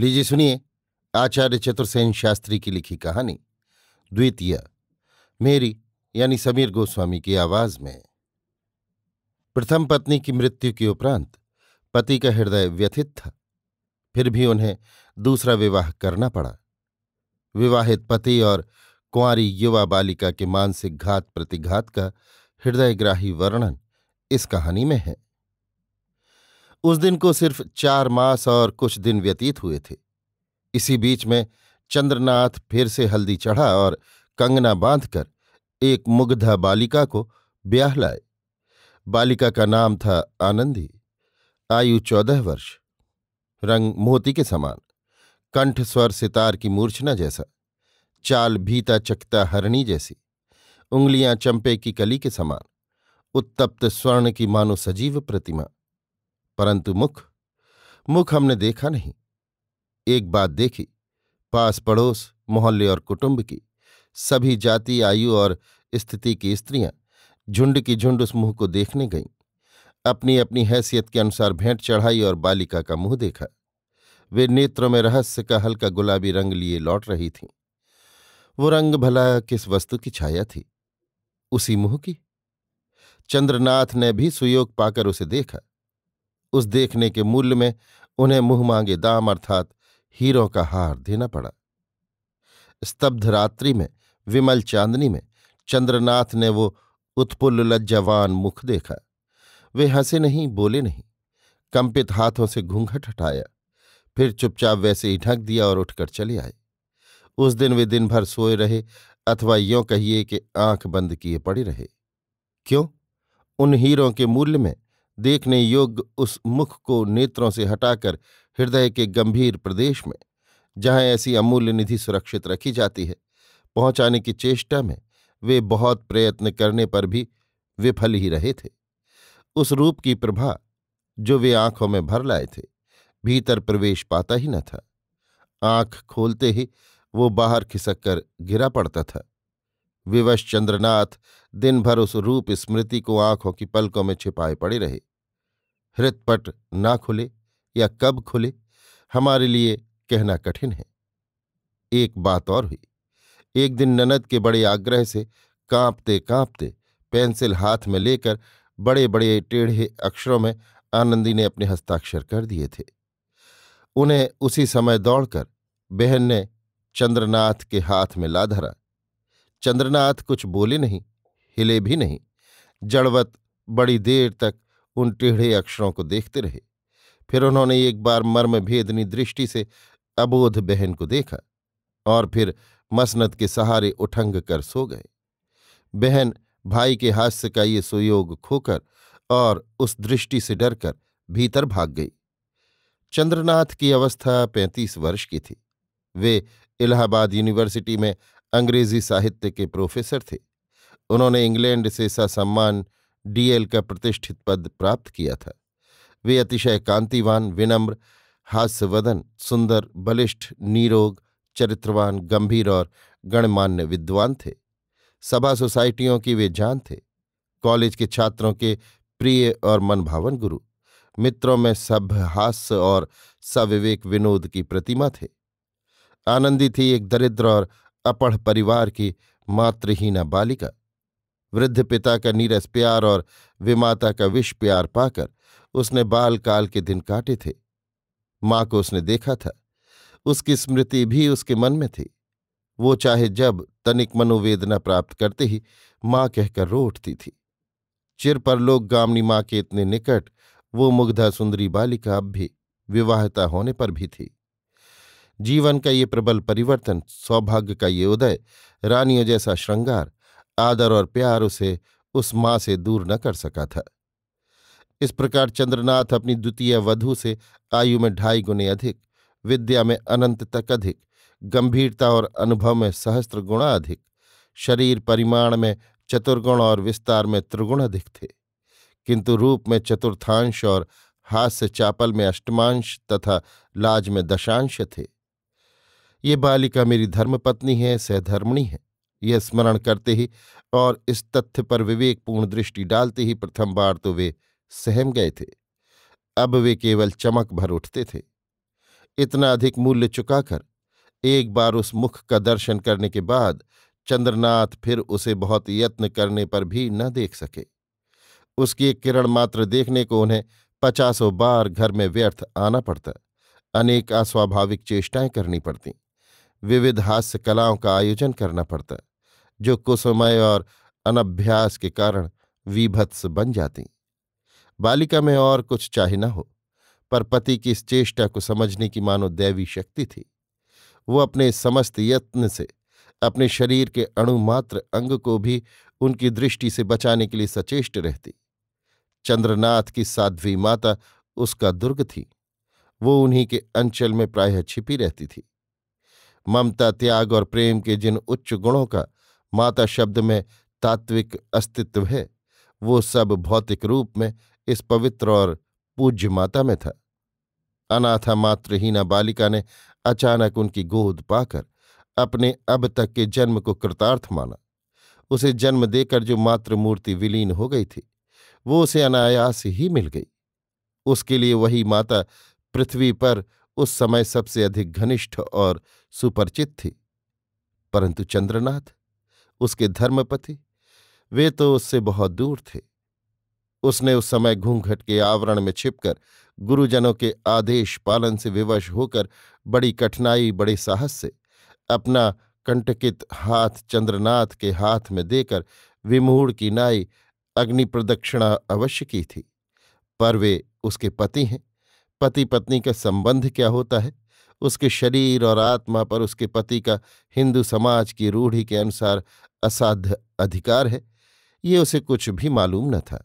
लीजिए सुनिए आचार्य चतुर्सेन शास्त्री की लिखी कहानी द्वितीय मेरी यानी समीर गोस्वामी की आवाज में प्रथम पत्नी की मृत्यु के उपरांत पति का हृदय व्यथित था फिर भी उन्हें दूसरा विवाह करना पड़ा विवाहित पति और कुंवारी युवा बालिका के मानसिक घात प्रतिघात का हृदयग्राही वर्णन इस कहानी में है उस दिन को सिर्फ चार मास और कुछ दिन व्यतीत हुए थे इसी बीच में चंद्रनाथ फिर से हल्दी चढ़ा और कंगना बांधकर एक मुग्धा बालिका को ब्याह लाए बालिका का नाम था आनंदी आयु चौदह वर्ष रंग मोती के समान कंठ स्वर सितार की मूर्छना जैसा चाल भीता चकता हरणी जैसी उंगलियां चंपे की कली के समान उत्तप्त स्वर्ण की मानो सजीव प्रतिमा परंतु मुख मुख हमने देखा नहीं एक बात देखी पास पड़ोस मोहल्ले और कुटुंब की सभी जाति आयु और स्थिति की स्त्रियां झुंड की झुंड उस मुंह को देखने गईं अपनी अपनी हैसियत के अनुसार भेंट चढ़ाई और बालिका का मुंह देखा वे नेत्रों में रहस्य का हल्का गुलाबी रंग लिए लौट रही थीं वो रंग भला किस वस्तु की छाया थी उसी मुंह की चंद्रनाथ ने भी सुयोग पाकर उसे देखा उस देखने के मूल्य में उन्हें मुंह मांगे दाम अर्थात हीरो का हार देना पड़ा स्तब्ध रात्रि में विमल चांदनी में चंद्रनाथ ने वो उत्पुल लज्जावान मुख देखा वे हंसे नहीं बोले नहीं कंपित हाथों से घूंघट हटाया फिर चुपचाप वैसे ही ढक दिया और उठकर चले आए उस दिन वे दिन भर सोए रहे अथवा यों कहिए कि आंख बंद किए पड़े रहे क्यों उन हीरों के मूल्य में देखने योग्य उस मुख को नेत्रों से हटाकर हृदय के गंभीर प्रदेश में जहां ऐसी अमूल्य निधि सुरक्षित रखी जाती है पहुंचाने की चेष्टा में वे बहुत प्रयत्न करने पर भी विफल ही रहे थे उस रूप की प्रभा जो वे आंखों में भर लाए थे भीतर प्रवेश पाता ही न था आंख खोलते ही वो बाहर खिसक कर गिरा पड़ता था विवश चंद्रनाथ दिन भर उस रूप स्मृति को आंखों की पलकों में छिपाए पड़े रहे हृतपट ना खुले या कब खुले हमारे लिए कहना कठिन है एक बात और हुई एक दिन ननद के बड़े आग्रह से कांपते कांपते पेंसिल हाथ में लेकर बड़े बड़े टेढ़े अक्षरों में आनंदी ने अपने हस्ताक्षर कर दिए थे उन्हें उसी समय दौड़कर बहन ने चंद्रनाथ के हाथ में ला धरा चंद्रनाथ कुछ बोले नहीं हिले भी नहीं जड़वत बड़ी देर तक उन टेढ़े अक्षरों को देखते रहे फिर उन्होंने एक बार मर्म भेदनी दृष्टि से अबोध बहन को देखा और फिर मसनत के सहारे उठंग कर सो गए बहन भाई के हास्य का ये सुयोग खोकर और उस दृष्टि से डरकर भीतर भाग गई चंद्रनाथ की अवस्था पैंतीस वर्ष की थी वे इलाहाबाद यूनिवर्सिटी में अंग्रेजी साहित्य के प्रोफेसर थे उन्होंने इंग्लैंड से ससम्मान डीएल का प्रतिष्ठित पद प्राप्त किया था वे अतिशय कांतिवान विनम्र हास्यवदन सुंदर बलिष्ठ नीरोग चरित्रवान गंभीर और गणमान्य विद्वान थे सभा सोसाइटियों की वे जान थे कॉलेज के छात्रों के प्रिय और मनभावन गुरु मित्रों में हास्य और सविवेक विनोद की प्रतिमा थे आनंदी थी एक दरिद्र और अपढ़ परिवार की मातृहीना बालिका वृद्ध पिता का नीरस प्यार और विमाता का विष प्यार पाकर उसने बाल काल के दिन काटे थे माँ को उसने देखा था उसकी स्मृति भी उसके मन में थी वो चाहे जब तनिक मनोवेदना प्राप्त करते ही माँ कहकर रो उठती थी चिर पर लोग गामनी माँ के इतने निकट वो मुग्धा सुंदरी बालिका अब भी विवाहता होने पर भी थी जीवन का ये प्रबल परिवर्तन सौभाग्य का ये उदय रानियों जैसा श्रृंगार आदर और प्यार उसे उस माँ से दूर न कर सका था इस प्रकार चंद्रनाथ अपनी द्वितीय वधु से आयु में ढाई गुने अधिक विद्या में अनंत तक अधिक गंभीरता और अनुभव में सहस्त्र गुणा अधिक शरीर परिमाण में चतुर्गुण और विस्तार में त्रिगुण अधिक थे किंतु रूप में चतुर्थांश और हास्य चापल में अष्टमांश तथा लाज में दशांश थे ये बालिका मेरी धर्मपत्नी है सहधर्मणी है यह स्मरण करते ही और इस तथ्य पर विवेकपूर्ण दृष्टि डालते ही प्रथम बार तो वे सहम गए थे अब वे केवल चमक भर उठते थे इतना अधिक मूल्य चुकाकर एक बार उस मुख का दर्शन करने के बाद चंद्रनाथ फिर उसे बहुत यत्न करने पर भी न देख सके उसकी एक किरण मात्र देखने को उन्हें पचासों बार घर में व्यर्थ आना पड़ता अनेक अस्वाभाविक चेष्टाएं करनी पड़ती विविध हास्य कलाओं का आयोजन करना पड़ता जो कुसुमय और अनभ्यास के कारण विभत्स बन जाती बालिका में और कुछ चाहे न हो पर पति की इस चेष्टा को समझने की मानो दैवी शक्ति थी वो अपने समस्त यत्न से अपने शरीर के अणुमात्र अंग को भी उनकी दृष्टि से बचाने के लिए सचेष्ट रहती चंद्रनाथ की साध्वी माता उसका दुर्ग थी वो उन्हीं के अंचल में प्रायः छिपी रहती थी ममता त्याग और प्रेम के जिन उच्च गुणों का माता शब्द में तात्विक अस्तित्व है वो सब भौतिक रूप में इस पवित्र और पूज्य माता में था अनाथा मातृहीना बालिका ने अचानक उनकी गोद पाकर अपने अब तक के जन्म को कृतार्थ माना उसे जन्म देकर जो मातृमूर्ति विलीन हो गई थी वो उसे अनायास ही मिल गई उसके लिए वही माता पृथ्वी पर उस समय सबसे अधिक घनिष्ठ और सुपरिचित थी परंतु चंद्रनाथ उसके धर्मपति वे तो उससे बहुत दूर थे उसने उस समय घूंघट के आवरण में छिपकर गुरुजनों के आदेश पालन से विवश होकर बड़ी कठिनाई बड़े साहस से अपना कंटकित हाथ चंद्रनाथ के हाथ में देकर विमूढ़ की नाई अग्नि प्रदक्षिणा अवश्य की थी पर वे उसके पति हैं पति पत्नी का संबंध क्या होता है उसके शरीर और आत्मा पर उसके पति का हिंदू समाज की रूढ़ी के अनुसार असाध्य अधिकार है ये उसे कुछ भी मालूम न था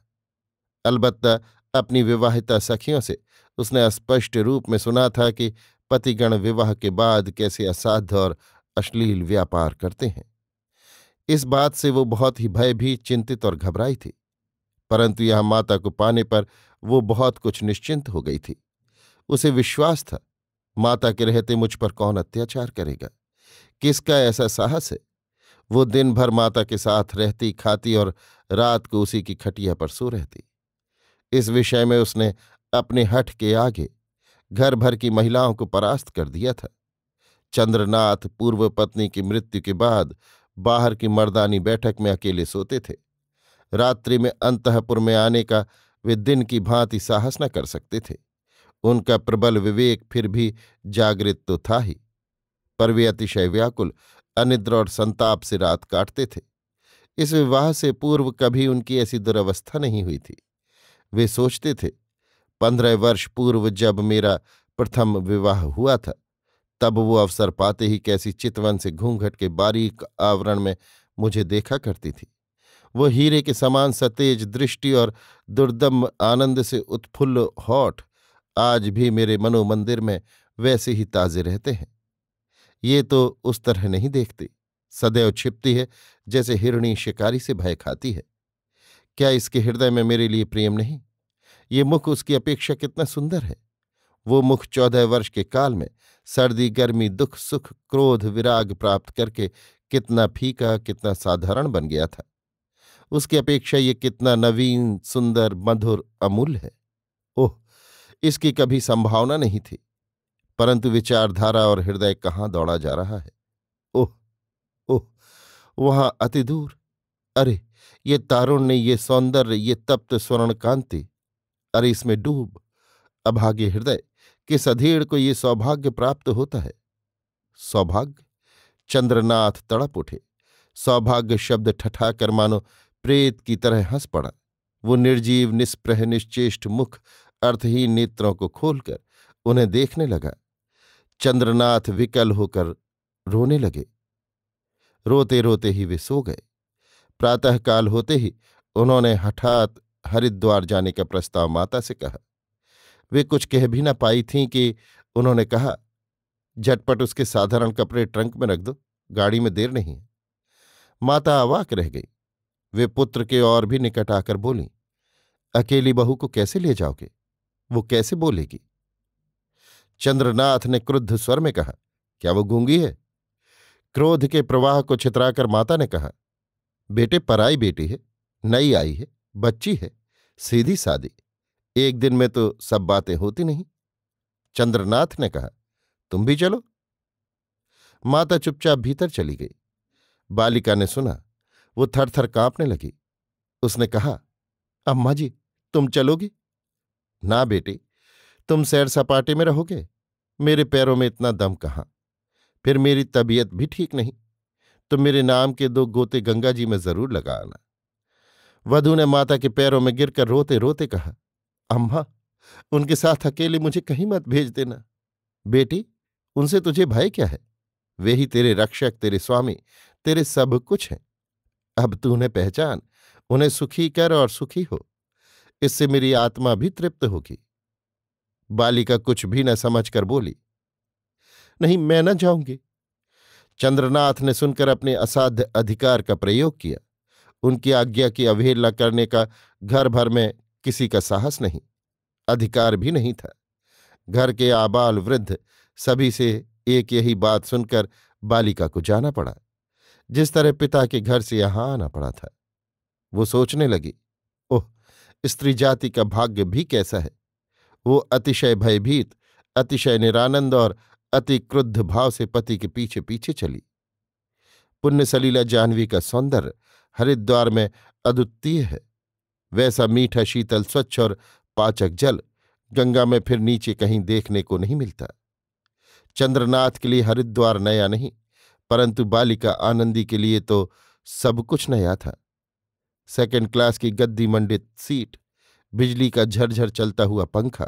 अलबत्ता अपनी विवाहिता सखियों से उसने स्पष्ट रूप में सुना था कि पतिगण विवाह के बाद कैसे असाध्य और अश्लील व्यापार करते हैं इस बात से वो बहुत ही भयभीत चिंतित और घबराई थी परंतु यह माता को पाने पर वो बहुत कुछ निश्चिंत हो गई थी उसे विश्वास था माता के रहते मुझ पर कौन अत्याचार करेगा किसका ऐसा साहस है वो दिन भर माता के साथ रहती खाती और रात को उसी की खटिया पर सो रहती इस विषय में उसने अपने हठ के आगे घर भर की महिलाओं को परास्त कर दिया था चंद्रनाथ पूर्व पत्नी की मृत्यु के बाद बाहर की मर्दानी बैठक में अकेले सोते थे रात्रि में अंतपुर में आने का वे दिन की भांति साहस न कर सकते थे उनका प्रबल विवेक फिर भी जागृत तो था ही पर वे अतिशय व्याकुल अनिद्रा और संताप से रात काटते थे इस विवाह से पूर्व कभी उनकी ऐसी दुर्वस्था नहीं हुई थी वे सोचते थे पंद्रह वर्ष पूर्व जब मेरा प्रथम विवाह हुआ था तब वो अवसर पाते ही कैसी चितवन से घूंघट के बारीक आवरण में मुझे देखा करती थी वो हीरे के समान सतेज दृष्टि और दुर्दम आनंद से उत्फुल्ल होठ आज भी मेरे मनोमंदिर में वैसे ही ताजे रहते हैं ये तो उस तरह नहीं देखती सदैव छिपती है जैसे हिरणी शिकारी से भय खाती है क्या इसके हृदय में मेरे लिए प्रेम नहीं ये मुख उसकी अपेक्षा कितना सुंदर है वो मुख चौदह वर्ष के काल में सर्दी गर्मी दुख सुख क्रोध विराग प्राप्त करके कितना फीका कितना साधारण बन गया था उसकी अपेक्षा ये कितना नवीन सुंदर मधुर अमूल्य है ओह इसकी कभी संभावना नहीं थी परंतु विचारधारा और हृदय कहाँ दौड़ा जा रहा है ओह ओह वहां अति दूर अरे ये तारुण्य ये सौंदर्य ये तप्त स्वर्ण कांति अरे इसमें डूब अभागे हृदय किस अधेड़ को ये सौभाग्य प्राप्त होता है सौभाग्य चंद्रनाथ तड़प उठे सौभाग्य शब्द ठठा कर मानो प्रेत की तरह हंस पड़ा वो निर्जीव निष्प्रह निश्चेष्ट मुख अर्थहीन नेत्रों को खोलकर उन्हें देखने लगा चंद्रनाथ विकल होकर रोने लगे रोते रोते ही वे सो गए प्रातःकाल होते ही उन्होंने हठात हरिद्वार जाने का प्रस्ताव माता से कहा वे कुछ कह भी न पाई थीं कि उन्होंने कहा झटपट उसके साधारण कपड़े ट्रंक में रख दो गाड़ी में देर नहीं है माता अवाक रह गई वे पुत्र के और भी निकट आकर बोली अकेली बहू को कैसे ले जाओगे वो कैसे बोलेगी चंद्रनाथ ने क्रुद्ध स्वर में कहा क्या वो गूंगी है क्रोध के प्रवाह को छितराकर माता ने कहा बेटे पराई बेटी है नई आई है बच्ची है सीधी सादी एक दिन में तो सब बातें होती नहीं चंद्रनाथ ने कहा तुम भी चलो माता चुपचाप भीतर चली गई बालिका ने सुना वो थर थर कांपने लगी उसने कहा अम्मा जी तुम चलोगी ना बेटी तुम सैर सपाटे में रहोगे मेरे पैरों में इतना दम कहाँ फिर मेरी तबीयत भी ठीक नहीं तो मेरे नाम के दो गोते गंगा जी में जरूर लगा आना वधु ने माता के पैरों में गिरकर रोते रोते कहा अम्मा उनके साथ अकेले मुझे कहीं मत भेज देना बेटी उनसे तुझे भय क्या है वे ही तेरे रक्षक तेरे स्वामी तेरे सब कुछ हैं अब तू उन्हें पहचान उन्हें सुखी कर और सुखी हो इससे मेरी आत्मा भी तृप्त होगी बालिका कुछ भी न समझकर बोली नहीं मैं न जाऊंगी चंद्रनाथ ने सुनकर अपने असाध्य अधिकार का प्रयोग किया उनकी आज्ञा की अवहेलना करने का घर भर में किसी का साहस नहीं अधिकार भी नहीं था घर के आबाल वृद्ध सभी से एक यही बात सुनकर बालिका को जाना पड़ा जिस तरह पिता के घर से यहां आना पड़ा था वो सोचने लगी ओह स्त्री जाति का भाग्य भी कैसा है वो अतिशय भयभीत अतिशय निरानंद और अति क्रुद्ध भाव से पति के पीछे पीछे चली पुण्यसलीला जाह्नवी का सौंदर्य हरिद्वार में अद्वितीय है वैसा मीठा शीतल स्वच्छ और पाचक जल गंगा में फिर नीचे कहीं देखने को नहीं मिलता चंद्रनाथ के लिए हरिद्वार नया नहीं परंतु बालिका आनंदी के लिए तो सब कुछ नया था सेकेंड क्लास की गद्दी मंडित सीट बिजली का झरझर चलता हुआ पंखा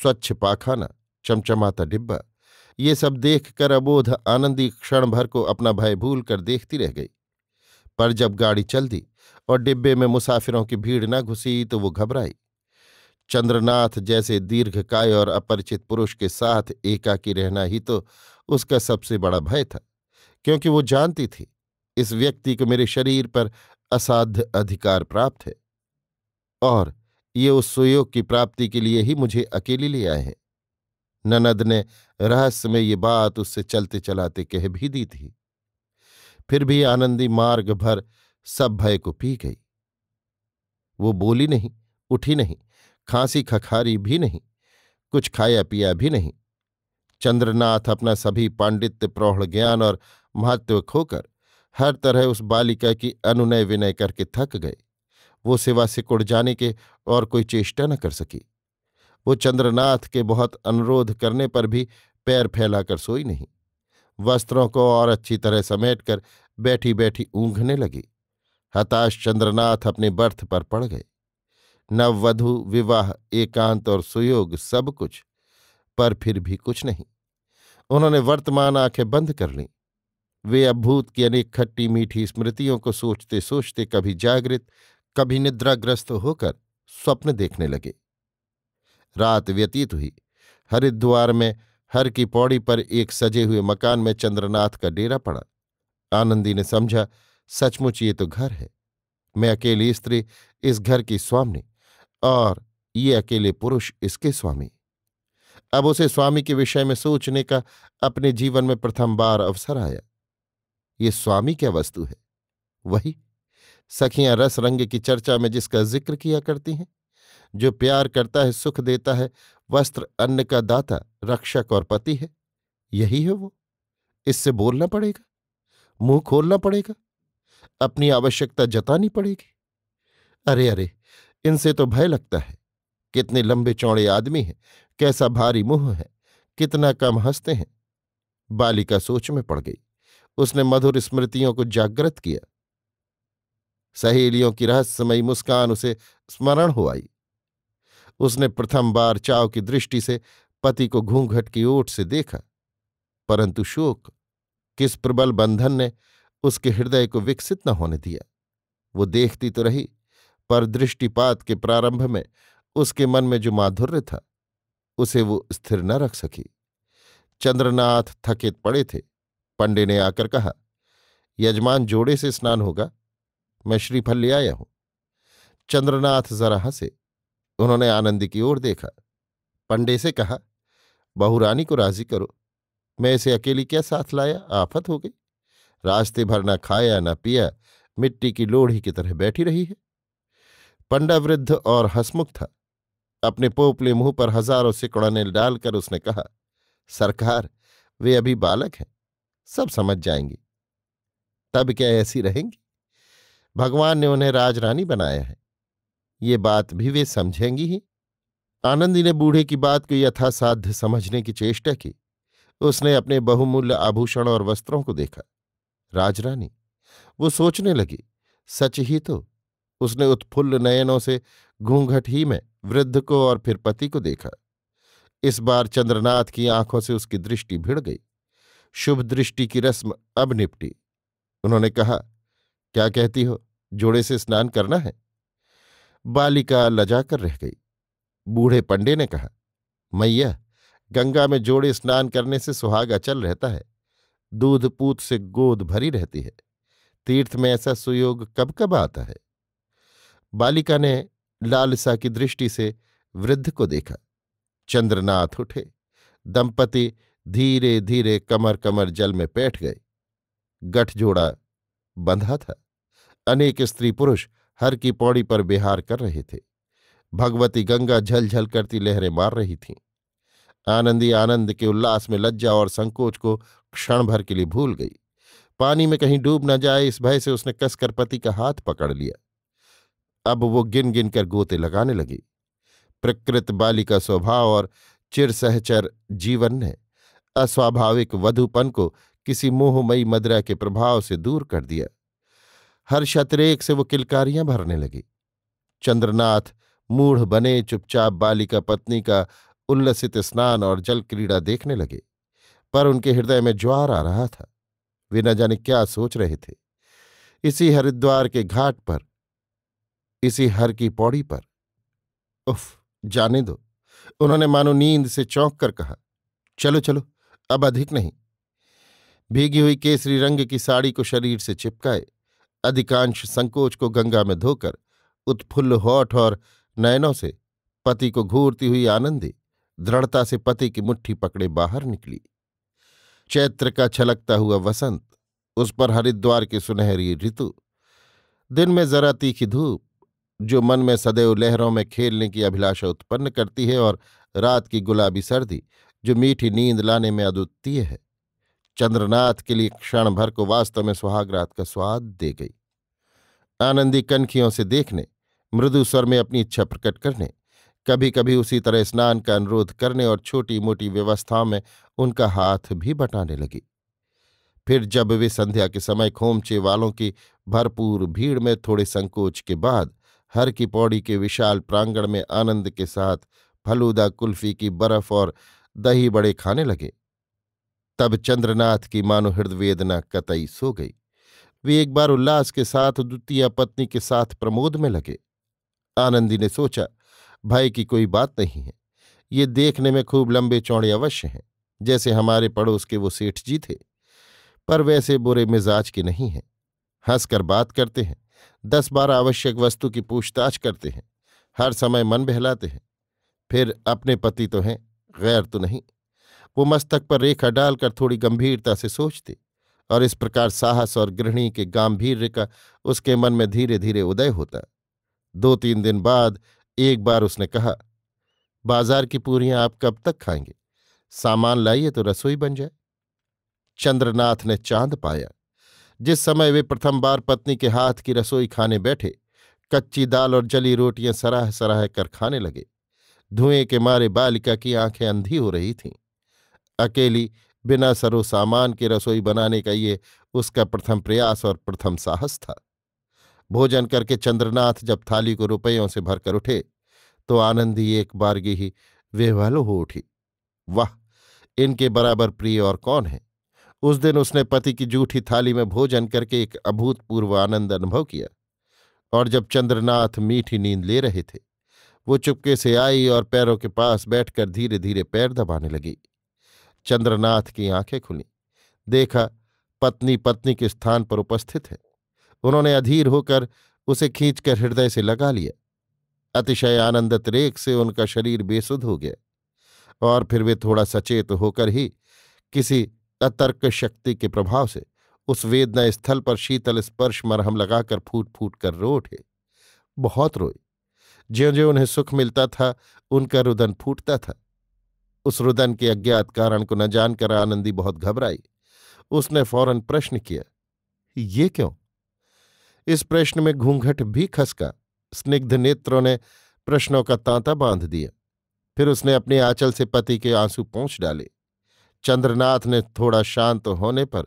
स्वच्छ पाखाना चमचमाता डिब्बा ये सब देखकर अबोध आनंदी क्षण भर को अपना भय भूल कर देखती रह गई पर जब गाड़ी चल दी और डिब्बे में मुसाफिरों की भीड़ न घुसी तो वो घबराई चंद्रनाथ जैसे दीर्घकाय और अपरिचित पुरुष के साथ एकाकी रहना ही तो उसका सबसे बड़ा भय था क्योंकि वो जानती थी इस व्यक्ति को मेरे शरीर पर असाध्य अधिकार प्राप्त है और ये उस सुयोग की प्राप्ति के लिए ही मुझे अकेले ले आए हैं ननद ने रहस्य में ये बात उससे चलते चलाते कह भी दी थी फिर भी आनंदी मार्ग भर सब भय को पी गई वो बोली नहीं उठी नहीं खांसी खखारी भी नहीं कुछ खाया पिया भी नहीं चंद्रनाथ अपना सभी पांडित्य प्रौढ़ ज्ञान और महत्व खोकर हर तरह उस बालिका की अनुनय विनय करके थक गए वो सेवा से कुड़ जाने के और कोई चेष्टा न कर सकी वो चंद्रनाथ के बहुत अनुरोध करने पर भी पैर फैलाकर सोई नहीं वस्त्रों को और अच्छी तरह समेटकर बैठी बैठी ऊँघने लगी हताश चंद्रनाथ अपने बर्थ पर पड़ गए नववधु विवाह एकांत और सुयोग सब कुछ पर फिर भी कुछ नहीं उन्होंने वर्तमान आंखें बंद कर लीं वे अभूत की अनेक खट्टी मीठी स्मृतियों को सोचते सोचते कभी जागृत कभी निद्राग्रस्त होकर स्वप्न देखने लगे रात व्यतीत हुई हरिद्वार में हर की पौड़ी पर एक सजे हुए मकान में चंद्रनाथ का डेरा पड़ा आनंदी ने समझा सचमुच ये तो घर है मैं अकेली स्त्री इस घर की स्वामी और ये अकेले पुरुष इसके स्वामी अब उसे स्वामी के विषय में सोचने का अपने जीवन में प्रथम बार अवसर आया ये स्वामी क्या वस्तु है वही सखियां रस रंग की चर्चा में जिसका जिक्र किया करती हैं जो प्यार करता है सुख देता है वस्त्र अन्न का दाता रक्षक और पति है यही है वो इससे बोलना पड़ेगा मुंह खोलना पड़ेगा अपनी आवश्यकता जतानी पड़ेगी अरे अरे इनसे तो भय लगता है कितने लंबे चौड़े आदमी हैं कैसा भारी मुंह है कितना कम हंसते हैं बालिका सोच में पड़ गई उसने मधुर स्मृतियों को जागृत किया सहेलियों की रहस्यमयी मुस्कान उसे स्मरण हो आई उसने प्रथम बार चाव की दृष्टि से पति को घूंघट की ओट से देखा परंतु शोक किस प्रबल बंधन ने उसके हृदय को विकसित न होने दिया वो देखती तो रही पर दृष्टिपात के प्रारंभ में उसके मन में जो माधुर्य था उसे वो स्थिर न रख सकी चंद्रनाथ थकित पड़े थे पंडे ने आकर कहा यजमान जोड़े से स्नान होगा मैं श्रीफल ले आया हूं चंद्रनाथ जरा हंसे उन्होंने आनंद की ओर देखा पंडे से कहा बहुरानी को राजी करो मैं इसे अकेली क्या साथ लाया आफत हो गई रास्ते भर ना खाया ना पिया मिट्टी की लोढ़ी की तरह बैठी रही है पंडा वृद्ध और हसमुख था अपने पोपले मुंह पर हजारों सिकुड़ने डालकर उसने कहा सरकार वे अभी बालक हैं सब समझ जाएंगे तब क्या ऐसी रहेंगी भगवान ने उन्हें राजरानी बनाया है ये बात भी वे समझेंगी ही आनंदी ने बूढ़े की बात को यथासाध्य समझने की चेष्टा की उसने अपने बहुमूल्य आभूषण और वस्त्रों को देखा राजरानी वो सोचने लगी सच ही तो उसने उत्फुल्ल नयनों से घूंघट ही में वृद्ध को और फिर पति को देखा इस बार चंद्रनाथ की आंखों से उसकी दृष्टि भिड़ गई शुभ दृष्टि की रस्म अब निपटी उन्होंने कहा क्या कहती हो जोड़े से स्नान करना है बालिका लजाकर रह गई बूढ़े पंडे ने कहा मैया गंगा में जोड़े स्नान करने से सुहाग अचल रहता है दूध पूत से गोद भरी रहती है तीर्थ में ऐसा सुयोग कब कब आता है बालिका ने लालसा की दृष्टि से वृद्ध को देखा चंद्रनाथ उठे दंपति धीरे धीरे कमर कमर जल में बैठ गए गठजोड़ा बंधा था अनेक स्त्री पुरुष हर की पौड़ी पर बिहार कर रहे थे भगवती गंगा झलझल झल करती लहरें मार रही थीं आनंदी आनंद के उल्लास में लज्जा और संकोच को क्षण भर के लिए भूल गई पानी में कहीं डूब न जाए इस भय से उसने कसकर पति का हाथ पकड़ लिया अब वो गिन गिन कर गोते लगाने लगी प्रकृत बालिका स्वभाव और चिर सहचर जीवन ने अस्वाभाविक वधुपन को किसी मोहमयी मदरा के प्रभाव से दूर कर दिया हर शतरेक से वो किलकारियां भरने लगी चंद्रनाथ मूढ़ बने चुपचाप बालिका पत्नी का उल्लसित स्नान और जल क्रीड़ा देखने लगे पर उनके हृदय में ज्वार आ रहा था वे न जाने क्या सोच रहे थे इसी हरिद्वार के घाट पर इसी हर की पौड़ी पर उफ जाने दो उन्होंने मानो नींद से चौंक कर कहा चलो चलो अब अधिक नहीं भीगी हुई केसरी रंग की साड़ी को शरीर से चिपकाए अधिकांश संकोच को गंगा में धोकर उत्फुल्ल होठ और नयनों से पति को घूरती हुई आनंदी दृढ़ता से पति की मुट्ठी पकड़े बाहर निकली चैत्र का छलकता हुआ वसंत उस पर हरिद्वार की सुनहरी ऋतु दिन में जरा तीखी धूप जो मन में सदैव लहरों में खेलने की अभिलाषा उत्पन्न करती है और रात की गुलाबी सर्दी जो मीठी नींद लाने में अद्वितीय है चंद्रनाथ के लिए क्षण भर को वास्तव में सुहागरात का स्वाद दे गई आनंदी कनखियों से देखने मृदु स्वर में अपनी इच्छा प्रकट करने कभी कभी उसी तरह स्नान का अनुरोध करने और छोटी मोटी व्यवस्थाओं में उनका हाथ भी बटाने लगी फिर जब वे संध्या के समय खोमचे वालों की भरपूर भीड़ में थोड़े संकोच के बाद हर की पौड़ी के विशाल प्रांगण में आनंद के साथ फलूदा कुल्फी की बर्फ और दही बड़े खाने लगे तब चंद्रनाथ की मानो हृदवेदना कतई सो गई वे एक बार उल्लास के साथ द्वितीय पत्नी के साथ प्रमोद में लगे आनंदी ने सोचा भाई की कोई बात नहीं है ये देखने में खूब लंबे चौड़े अवश्य हैं जैसे हमारे पड़ोस के वो सेठ जी थे पर वैसे बुरे मिजाज के नहीं हैं हंसकर बात करते हैं दस बार आवश्यक वस्तु की पूछताछ करते हैं हर समय मन बहलाते हैं फिर अपने पति तो हैं गैर तो नहीं वो मस्तक पर रेखा डालकर थोड़ी गंभीरता से सोचती और इस प्रकार साहस और गृहिणी के गांधीर्य का उसके मन में धीरे धीरे उदय होता दो तीन दिन बाद एक बार उसने कहा बाजार की पूरियां आप कब तक खाएंगे सामान लाइए तो रसोई बन जाए चंद्रनाथ ने चांद पाया जिस समय वे प्रथम बार पत्नी के हाथ की रसोई खाने बैठे कच्ची दाल और जली रोटियां सराह सराह कर खाने लगे धुएं के मारे बालिका की आंखें अंधी हो रही थीं अकेली बिना सरो सामान के रसोई बनाने का ये उसका प्रथम प्रयास और प्रथम साहस था भोजन करके चंद्रनाथ जब थाली को रुपयों से भरकर उठे तो आनंदी एक बारगी ही वेहवालो हो उठी वाह इनके बराबर प्रिय और कौन है उस दिन उसने पति की जूठी थाली में भोजन करके एक अभूतपूर्व आनंद अनुभव किया और जब चंद्रनाथ मीठी नींद ले रहे थे वो चुपके से आई और पैरों के पास बैठकर धीरे धीरे पैर दबाने लगी चंद्रनाथ की आंखें खुली देखा पत्नी पत्नी के स्थान पर उपस्थित है उन्होंने अधीर होकर उसे खींचकर हृदय से लगा लिया अतिशय आनंद रेख से उनका शरीर बेसुध हो गया और फिर वे थोड़ा सचेत होकर ही किसी अतर्क शक्ति के प्रभाव से उस वेदना स्थल पर शीतल स्पर्श मरहम लगाकर फूट फूट कर रो उठे बहुत रोए ज्यो ज्यो उन्हें सुख मिलता था उनका रुदन फूटता था उस रुदन के अज्ञात कारण को न जानकर आनंदी बहुत घबराई उसने फौरन प्रश्न किया ये क्यों इस प्रश्न में घूंघट भी खसका स्निग्ध नेत्रों ने प्रश्नों का तांता बांध दिया फिर उसने अपने आंचल से पति के आंसू पहुंच डाले चंद्रनाथ ने थोड़ा शांत होने पर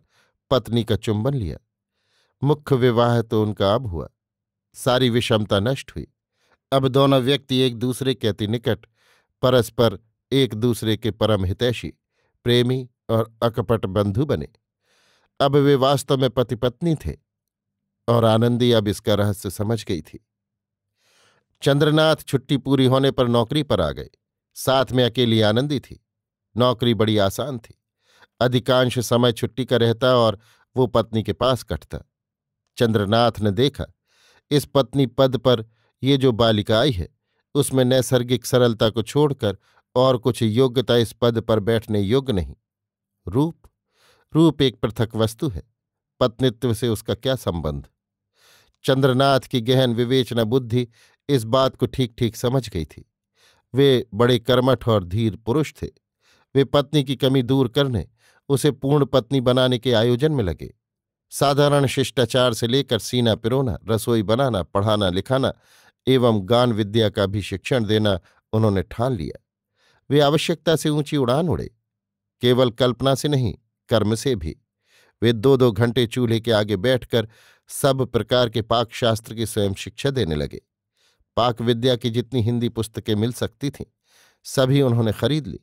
पत्नी का चुंबन लिया मुख्य विवाह तो उनका अब हुआ सारी विषमता नष्ट हुई अब दोनों व्यक्ति एक दूसरे के अति निकट परस्पर एक दूसरे के परम हितैषी प्रेमी और अकपट बंधु बने अब वे वास्तव में पति पत्नी थे और आनंदी अब इसका रहस्य समझ गई थी चंद्रनाथ छुट्टी पूरी होने पर नौकरी पर आ गए साथ में अकेली आनंदी थी नौकरी बड़ी आसान थी अधिकांश समय छुट्टी का रहता और वो पत्नी के पास कटता चंद्रनाथ ने देखा इस पत्नी पद पर ये जो बालिका आई है उसमें नैसर्गिक सरलता को छोड़कर और कुछ योग्यता इस पद पर बैठने योग्य नहीं रूप रूप एक पृथक वस्तु है पत्नित्व से उसका क्या संबंध चंद्रनाथ की गहन विवेचना बुद्धि इस बात को ठीक ठीक समझ गई थी वे बड़े कर्मठ और धीर पुरुष थे वे पत्नी की कमी दूर करने उसे पूर्ण पत्नी बनाने के आयोजन में लगे साधारण शिष्टाचार से लेकर सीना पिरोना रसोई बनाना पढ़ाना लिखाना एवं गान विद्या का भी शिक्षण देना उन्होंने ठान लिया वे आवश्यकता से ऊंची उड़ान उड़े केवल कल्पना से नहीं कर्म से भी वे दो दो घंटे चूल्हे के आगे बैठकर सब प्रकार के पाकशास्त्र की स्वयं शिक्षा देने लगे पाक विद्या की जितनी हिंदी पुस्तकें मिल सकती थीं सभी उन्होंने खरीद ली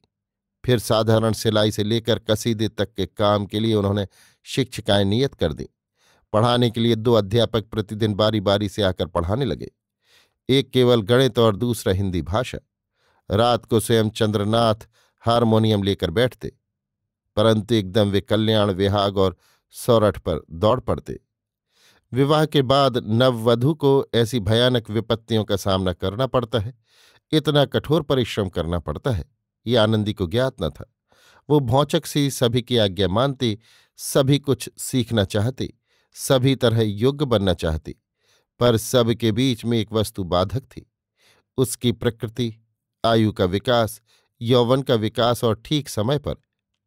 फिर साधारण सिलाई से लेकर कसीदे तक के काम के लिए उन्होंने शिक्षिकाएं नियत कर दी पढ़ाने के लिए दो अध्यापक प्रतिदिन बारी बारी से आकर पढ़ाने लगे एक केवल गणित और दूसरा हिंदी भाषा रात को स्वयं चंद्रनाथ हारमोनियम लेकर बैठते परंतु एकदम वे कल्याण विहाग और सौरठ पर दौड़ पड़ते विवाह के बाद नववधु को ऐसी भयानक विपत्तियों का सामना करना पड़ता है इतना कठोर परिश्रम करना पड़ता है ये आनंदी को ज्ञात न था वो भौचक सी सभी की आज्ञा मानती सभी कुछ सीखना चाहती सभी तरह योग्य बनना चाहती पर सबके बीच में एक वस्तु बाधक थी उसकी प्रकृति आयु का विकास यौवन का विकास और ठीक समय पर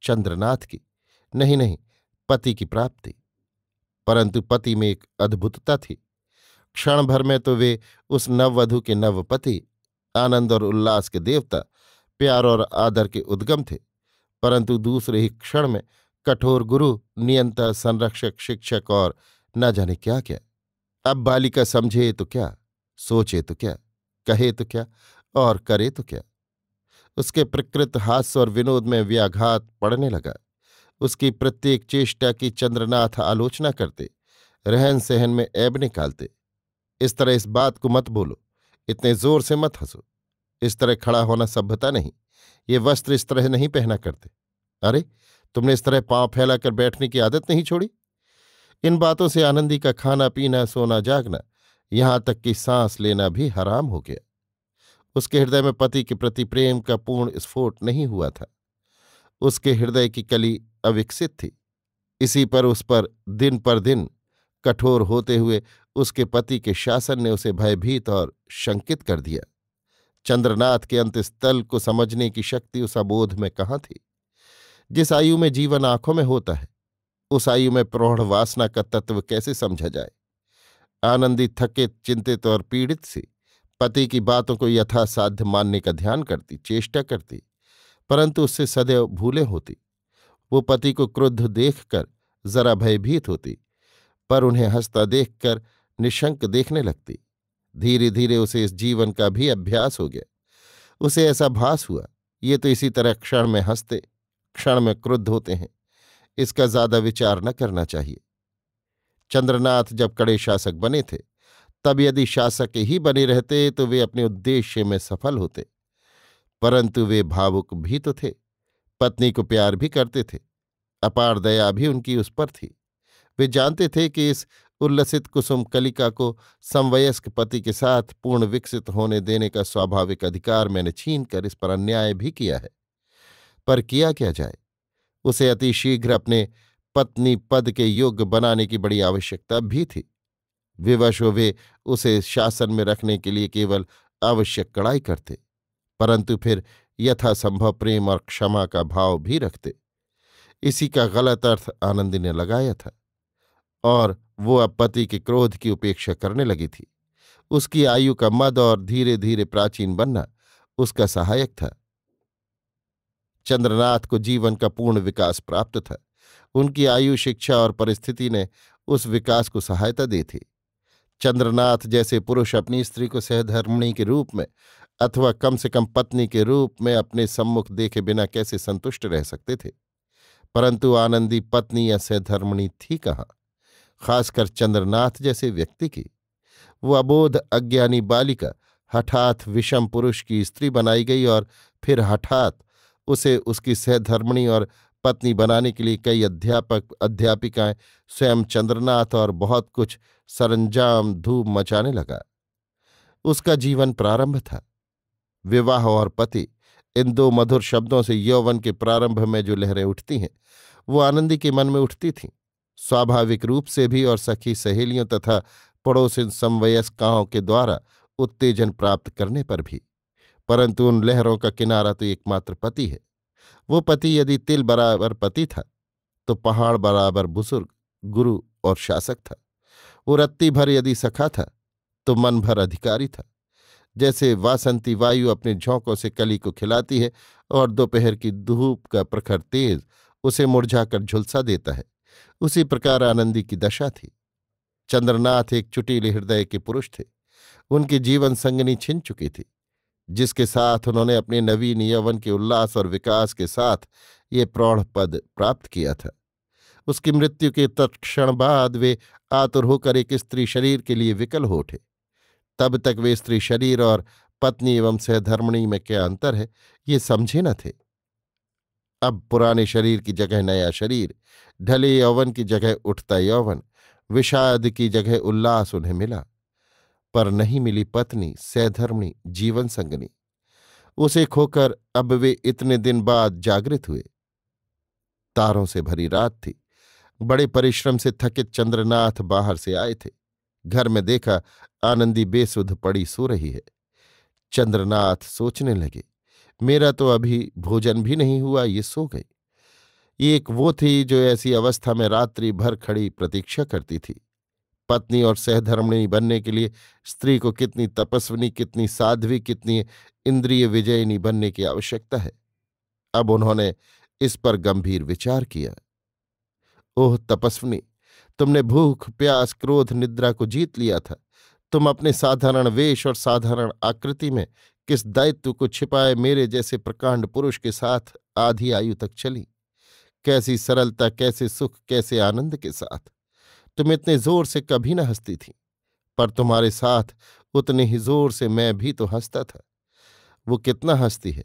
चंद्रनाथ की नहीं नहीं पति की प्राप्ति परंतु पति में एक अद्भुतता थी क्षण भर में तो वे उस नववधु के नवपति आनंद और उल्लास के देवता प्यार और आदर के उद्गम थे परंतु दूसरे ही क्षण में कठोर गुरु नियंता संरक्षक शिक्षक और न जाने क्या क्या अब बालिका समझे तो क्या सोचे तो क्या कहे तो क्या और करे तो क्या उसके प्रकृत हास्य और विनोद में व्याघात पड़ने लगा उसकी प्रत्येक चेष्टा की चंद्रनाथ आलोचना करते रहन सहन में ऐब निकालते इस तरह इस बात को मत बोलो इतने जोर से मत हंसो इस तरह खड़ा होना सभ्यता नहीं ये वस्त्र इस तरह नहीं पहना करते अरे तुमने इस तरह पांव फैलाकर बैठने की आदत नहीं छोड़ी इन बातों से आनंदी का खाना पीना सोना जागना यहां तक कि सांस लेना भी हराम हो गया उसके हृदय में पति के प्रति प्रेम का पूर्ण स्फोट नहीं हुआ था उसके हृदय की कली अविकसित थी इसी पर उस पर दिन पर दिन कठोर होते हुए उसके पति के शासन ने उसे भयभीत और शंकित कर दिया चंद्रनाथ के अंतस्थल को समझने की शक्ति उस अबोध में कहाँ थी जिस आयु में जीवन आंखों में होता है उस आयु में प्रौढ़ वासना का तत्व कैसे समझा जाए आनंदी थकित चिंतित और पीड़ित सी पति की बातों को यथासाध्य मानने का ध्यान करती चेष्टा करती परंतु उससे सदैव भूले होती वो पति को क्रुद्ध देखकर जरा भयभीत होती पर उन्हें हंसता देखकर निशंक देखने लगती धीरे धीरे उसे इस जीवन का भी अभ्यास हो गया उसे ऐसा भास हुआ ये तो इसी तरह क्षण में हंसते क्षण में क्रुद्ध होते हैं इसका ज्यादा विचार न करना चाहिए चंद्रनाथ जब कड़े शासक बने थे तब यदि शासक ही बने रहते तो वे अपने उद्देश्य में सफल होते परंतु वे भावुक भी तो थे पत्नी को प्यार भी करते थे अपार दया भी उनकी उस पर थी वे जानते थे कि इस उल्लसित कुसुम कलिका को समवयस्क पति के साथ पूर्ण विकसित होने देने का स्वाभाविक अधिकार मैंने छीन कर इस पर अन्याय भी किया है पर किया क्या जाए उसे अतिशीघ्र अपने पत्नी पद के योग्य बनाने की बड़ी आवश्यकता भी थी विवश हो वे उसे शासन में रखने के लिए केवल आवश्यक कड़ाई करते परंतु फिर यथासंभव प्रेम और क्षमा का भाव भी रखते इसी का गलत अर्थ आनंदी ने लगाया था और वो अब पति के क्रोध की उपेक्षा करने लगी थी उसकी आयु का मद और धीरे धीरे प्राचीन बनना उसका सहायक था चंद्रनाथ को जीवन का पूर्ण विकास प्राप्त था उनकी आयु शिक्षा और परिस्थिति ने उस विकास को सहायता दी थी चंद्रनाथ जैसे पुरुष अपनी स्त्री को सहधर्मिणी के रूप में अथवा कम से कम पत्नी के रूप में अपने सम्मुख देखे बिना कैसे संतुष्ट रह सकते थे परंतु आनंदी पत्नी या सहधर्मिणी थी कहाँ खासकर चंद्रनाथ जैसे व्यक्ति की वो अबोध अज्ञानी बालिका हठात विषम पुरुष की स्त्री बनाई गई और फिर हठात उसे उसकी सहधर्मिणी और पत्नी बनाने के लिए कई अध्यापक अध्यापिकाएं स्वयं चंद्रनाथ और बहुत कुछ सरंजाम धूम मचाने लगा उसका जीवन प्रारंभ था विवाह और पति इन दो मधुर शब्दों से यौवन के प्रारंभ में जो लहरें उठती हैं वो आनंदी के मन में उठती थीं स्वाभाविक रूप से भी और सखी सहेलियों तथा पड़ोसिन समवयस्काओं के द्वारा उत्तेजन प्राप्त करने पर भी परंतु उन लहरों का किनारा तो एकमात्र पति है वो पति यदि तिल बराबर पति था तो पहाड़ बराबर बुजुर्ग गुरु और शासक था वो रत्ती भर यदि सखा था तो मन भर अधिकारी था जैसे वासंती वायु अपने झोंकों से कली को खिलाती है और दोपहर की धूप का प्रखर तेज उसे मुरझाकर झुलसा देता है उसी प्रकार आनंदी की दशा थी चंद्रनाथ एक चुटीले हृदय के पुरुष थे उनकी जीवन संगनी छिन चुकी थी जिसके साथ उन्होंने अपने नवीन यवन के उल्लास और विकास के साथ ये प्रौढ़ पद प्राप्त किया था उसकी मृत्यु के तत्क्षण बाद वे आतुर होकर एक स्त्री शरीर के लिए विकल हो उठे तब तक वे स्त्री शरीर और पत्नी एवं सहधर्मणी में क्या अंतर है ये समझे न थे अब पुराने शरीर की जगह नया शरीर ढले यौवन की जगह उठता यौवन विषाद की जगह उल्लास उन्हें मिला पर नहीं मिली पत्नी सहधर्मणी जीवन संगनी उसे खोकर अब वे इतने दिन बाद जागृत हुए तारों से भरी रात थी बड़े परिश्रम से थकित चंद्रनाथ बाहर से आए थे घर में देखा आनंदी बेसुध पड़ी सो रही है चंद्रनाथ सोचने लगे मेरा तो अभी भोजन भी नहीं हुआ ये सो गई एक वो थी जो ऐसी अवस्था में रात्रि भर खड़ी प्रतीक्षा करती थी पत्नी और सहधर्मिणी बनने के लिए स्त्री को कितनी तपस्विनी कितनी साध्वी कितनी इंद्रिय विजयिनी बनने की आवश्यकता है अब उन्होंने इस पर गंभीर विचार किया ओह तपस्विनी तुमने भूख प्यास क्रोध निद्रा को जीत लिया था तुम अपने साधारण वेश और साधारण आकृति में किस दायित्व को छिपाए मेरे जैसे प्रकांड पुरुष के साथ आधी आयु तक चली कैसी सरलता कैसे सुख कैसे आनंद के साथ तुम इतने जोर से कभी न हंसती थी पर तुम्हारे साथ उतने ही जोर से मैं भी तो हंसता था वो कितना हंसती है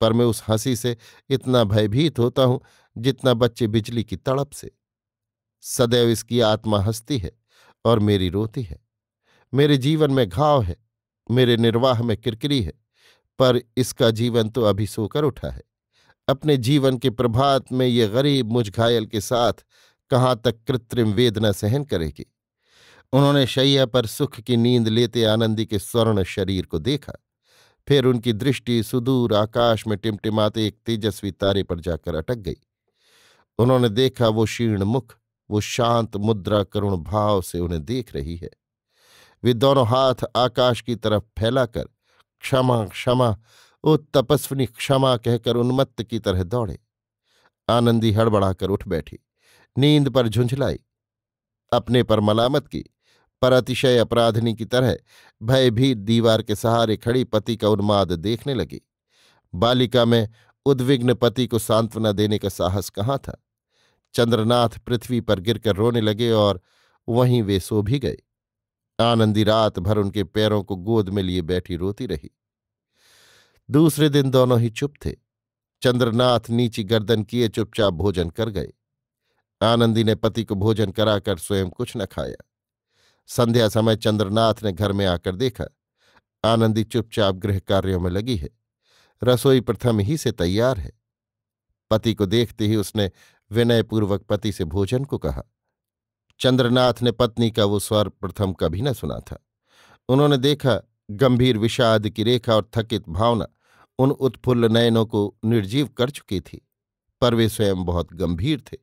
पर मैं उस हंसी से इतना भयभीत होता हूं जितना बच्चे बिजली की तड़प से सदैव इसकी आत्मा हंसती है और मेरी रोती है मेरे जीवन में घाव है मेरे निर्वाह में किरकिरी है पर इसका जीवन तो अभी सोकर उठा है अपने जीवन के प्रभात में ये गरीब मुझ घायल के साथ कहाँ तक कृत्रिम वेदना सहन करेगी उन्होंने शैया पर सुख की नींद लेते आनंदी के स्वर्ण शरीर को देखा फिर उनकी दृष्टि सुदूर आकाश में टिमटिमाते एक तेजस्वी तारे पर जाकर अटक गई उन्होंने देखा वो क्षीण मुख वो शांत मुद्रा करुण भाव से उन्हें देख रही है वे दोनों हाथ आकाश की तरफ फैलाकर क्षमा क्षमा ओ तपस्विनी क्षमा कहकर उन्मत्त की तरह दौड़े आनंदी हड़बड़ाकर उठ बैठी नींद पर झुंझलाई अपने पर मलामत की पर अतिशय अपराधनी की तरह भयभीत दीवार के सहारे खड़ी पति का उन्माद देखने लगी बालिका में उद्विग्न पति को सांत्वना देने का साहस कहाँ था चंद्रनाथ पृथ्वी पर गिरकर रोने लगे और वहीं वे सो भी गए आनंदी रात भर उनके पैरों को गोद में लिए बैठी रोती रही दूसरे दिन दोनों ही चुप थे चंद्रनाथ नीची गर्दन किए चुपचाप भोजन कर गए आनंदी ने पति को भोजन कराकर स्वयं कुछ न खाया संध्या समय चंद्रनाथ ने घर में आकर देखा आनंदी चुपचाप गृह कार्यों में लगी है रसोई प्रथम ही से तैयार है पति को देखते ही उसने विनयपूर्वक पति से भोजन को कहा चंद्रनाथ ने पत्नी का वो स्वर प्रथम कभी न सुना था उन्होंने देखा गंभीर विषाद की रेखा और थकित भावना उन उत्फुल्ल नयनों को निर्जीव कर चुकी थी पर वे स्वयं बहुत गंभीर थे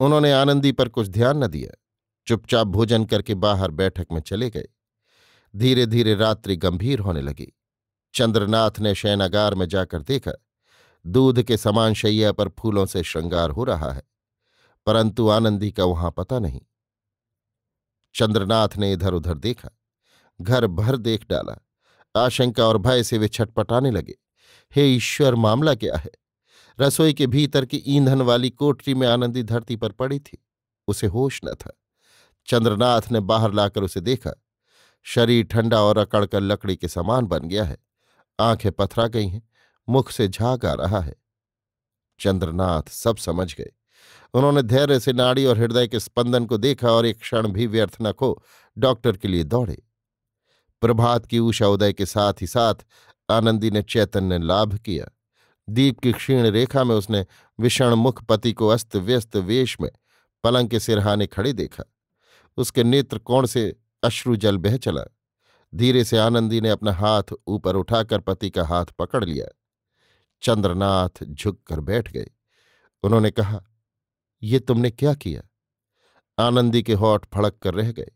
उन्होंने आनंदी पर कुछ ध्यान न दिया चुपचाप भोजन करके बाहर बैठक में चले गए धीरे धीरे रात्रि गंभीर होने लगी चंद्रनाथ ने शयनागार में जाकर देखा दूध के समान शैया पर फूलों से श्रृंगार हो रहा है परंतु आनंदी का वहां पता नहीं चंद्रनाथ ने इधर उधर देखा घर भर देख डाला आशंका और भय से वे छटपटाने लगे हे ईश्वर मामला क्या है रसोई के भीतर की ईंधन वाली कोठरी में आनंदी धरती पर पड़ी थी उसे होश न था चंद्रनाथ ने बाहर लाकर उसे देखा शरीर ठंडा और अकड़कर लकड़ी के समान बन गया है आंखें पथरा गई हैं मुख से झाग आ रहा है चंद्रनाथ सब समझ गए उन्होंने धैर्य से नाड़ी और हृदय के स्पंदन को देखा और एक क्षण भी व्यर्थ न खो डॉक्टर के लिए दौड़े प्रभात की ऊषा उदय के साथ ही साथ आनंदी ने चैतन्य लाभ किया दीप की क्षीण रेखा में उसने विषण मुख पति को अस्त व्यस्त वेश में पलंग के सिरहाने खड़े देखा उसके नेत्र कोण से अश्रु जल बह चला धीरे से आनंदी ने अपना हाथ ऊपर उठाकर पति का हाथ पकड़ लिया चंद्रनाथ झुक कर बैठ गए उन्होंने कहा ये तुमने क्या किया आनंदी के होठ फड़क कर रह गए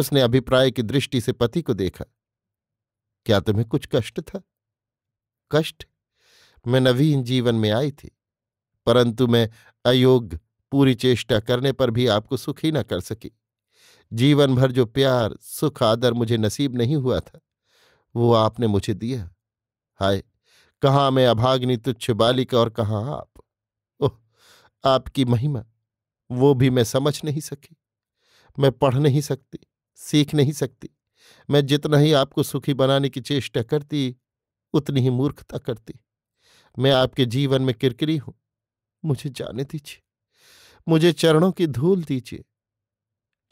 उसने अभिप्राय की दृष्टि से पति को देखा क्या तुम्हें कुछ कष्ट था कष्ट मैं नवीन जीवन में आई थी परंतु मैं अयोग्य पूरी चेष्टा करने पर भी आपको सुखी न कर सकी जीवन भर जो प्यार सुख आदर मुझे नसीब नहीं हुआ था वो आपने मुझे दिया हाय कहाँ मैं अभाग्नि तुच्छ बालिका और कहाँ आप ओह आपकी महिमा वो भी मैं समझ नहीं सकी मैं पढ़ नहीं सकती सीख नहीं सकती मैं जितना ही आपको सुखी बनाने की चेष्टा करती उतनी ही मूर्खता करती मैं आपके जीवन में किरकिरी हूं मुझे जाने दीजिए मुझे चरणों की धूल दीजिए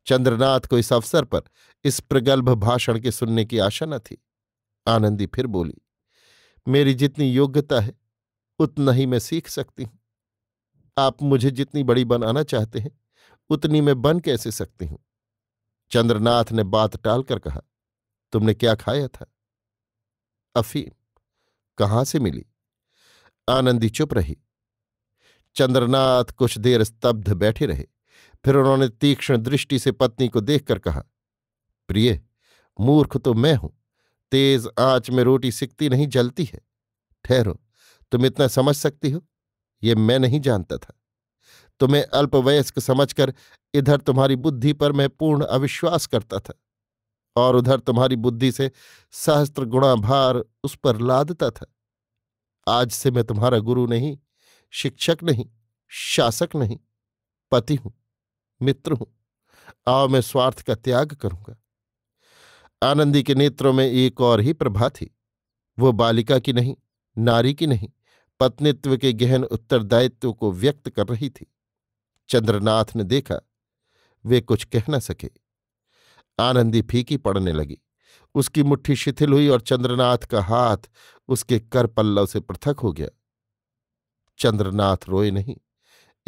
चंद्रनाथ को इस अवसर पर इस प्रगल्भ भाषण के सुनने की आशा न थी आनंदी फिर बोली मेरी जितनी योग्यता है उतना ही मैं सीख सकती हूं आप मुझे जितनी बड़ी बनाना चाहते हैं उतनी मैं बन कैसे सकती हूं चंद्रनाथ ने बात टालकर कहा तुमने क्या खाया था अफीम कहां से मिली आनंदी चुप रही चंद्रनाथ कुछ देर स्तब्ध बैठे रहे फिर उन्होंने तीक्ष्ण दृष्टि से पत्नी को देखकर कहा प्रिय मूर्ख तो मैं हूं तेज आंच में रोटी सिकती नहीं जलती है ठहरो तुम इतना समझ सकती हो ये मैं नहीं जानता था तुम्हें अल्पवयस्क समझकर इधर तुम्हारी बुद्धि पर मैं पूर्ण अविश्वास करता था और उधर तुम्हारी बुद्धि से सहस्त्र गुणा भार उस पर लादता था आज से मैं तुम्हारा गुरु नहीं शिक्षक नहीं शासक नहीं पति हूं मित्र हूं आओ मैं स्वार्थ का त्याग करूंगा आनंदी के नेत्रों में एक और ही प्रभा थी वो बालिका की नहीं नारी की नहीं पत्नित्व के गहन उत्तरदायित्व को व्यक्त कर रही थी चंद्रनाथ ने देखा वे कुछ कह न सके आनंदी फीकी पड़ने लगी उसकी मुट्ठी शिथिल हुई और चंद्रनाथ का हाथ उसके कर पल्लव से पृथक हो गया चंद्रनाथ रोए नहीं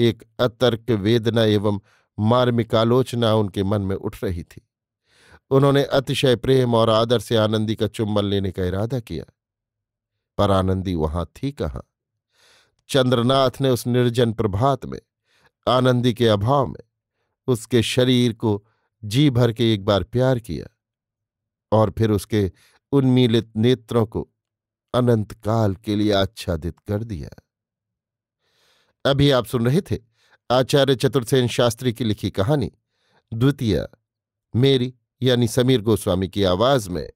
एक अतर्क वेदना एवं मार्मिकालोचना उनके मन में उठ रही थी उन्होंने अतिशय प्रेम और आदर से आनंदी का चुम्बन लेने का इरादा किया पर आनंदी वहां थी कहा चंद्रनाथ ने उस निर्जन प्रभात में आनंदी के अभाव में उसके शरीर को जी भर के एक बार प्यार किया और फिर उसके उन्मीलित नेत्रों को अनंत काल के लिए आच्छादित कर दिया अभी आप सुन रहे थे आचार्य चतुर्सेन शास्त्री की लिखी कहानी द्वितीय मेरी यानी समीर गोस्वामी की आवाज में